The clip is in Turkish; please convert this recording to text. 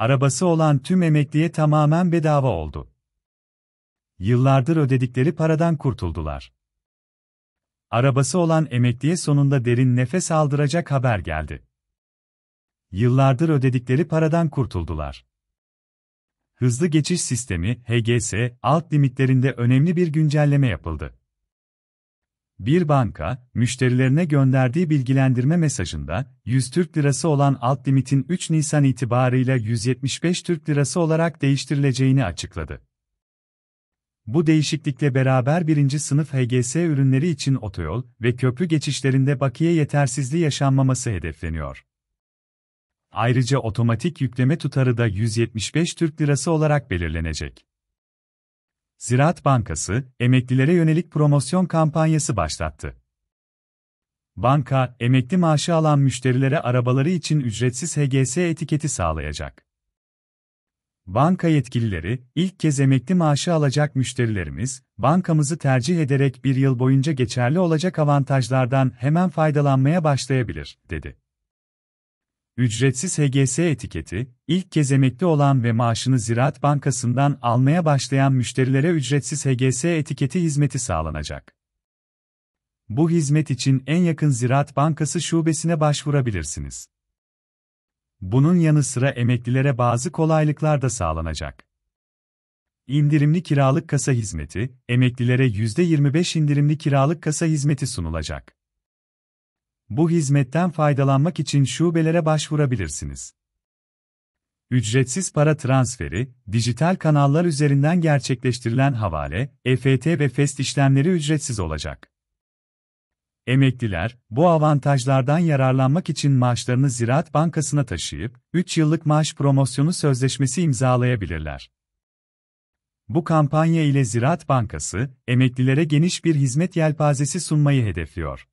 Arabası olan tüm emekliye tamamen bedava oldu. Yıllardır ödedikleri paradan kurtuldular. Arabası olan emekliye sonunda derin nefes aldıracak haber geldi. Yıllardır ödedikleri paradan kurtuldular. Hızlı geçiş sistemi HGS alt limitlerinde önemli bir güncelleme yapıldı bir banka, müşterilerine gönderdiği bilgilendirme mesajında, 100 Türk Lirası olan alt limitin 3 Nisan itibarıyla 175 Türk Lirası olarak değiştirileceğini açıkladı. Bu değişiklikle beraber birinci sınıf HGS ürünleri için otoyol ve köprü geçişlerinde bakiye yetersizliği yaşanmaması hedefleniyor. Ayrıca otomatik yükleme tutarı da 175 Türk Lirası olarak belirlenecek. Ziraat Bankası, emeklilere yönelik promosyon kampanyası başlattı. Banka, emekli maaşı alan müşterilere arabaları için ücretsiz HGS etiketi sağlayacak. Banka yetkilileri, ilk kez emekli maaşı alacak müşterilerimiz, bankamızı tercih ederek bir yıl boyunca geçerli olacak avantajlardan hemen faydalanmaya başlayabilir, dedi ücretsiz HGS etiketi, ilk kez emekli olan ve maaşını Ziraat Bankası'ndan almaya başlayan müşterilere ücretsiz HGS etiketi hizmeti sağlanacak. Bu hizmet için en yakın Ziraat Bankası şubesine başvurabilirsiniz. Bunun yanı sıra emeklilere bazı kolaylıklar da sağlanacak. İndirimli kiralık kasa hizmeti, emeklilere %25 indirimli kiralık kasa hizmeti sunulacak. Bu hizmetten faydalanmak için şubelere başvurabilirsiniz. Ücretsiz para transferi, dijital kanallar üzerinden gerçekleştirilen havale, EFT ve FEST işlemleri ücretsiz olacak. Emekliler, bu avantajlardan yararlanmak için maaşlarını Ziraat Bankası'na taşıyıp, 3 yıllık maaş promosyonu sözleşmesi imzalayabilirler. Bu kampanya ile Ziraat Bankası, emeklilere geniş bir hizmet yelpazesi sunmayı hedefliyor.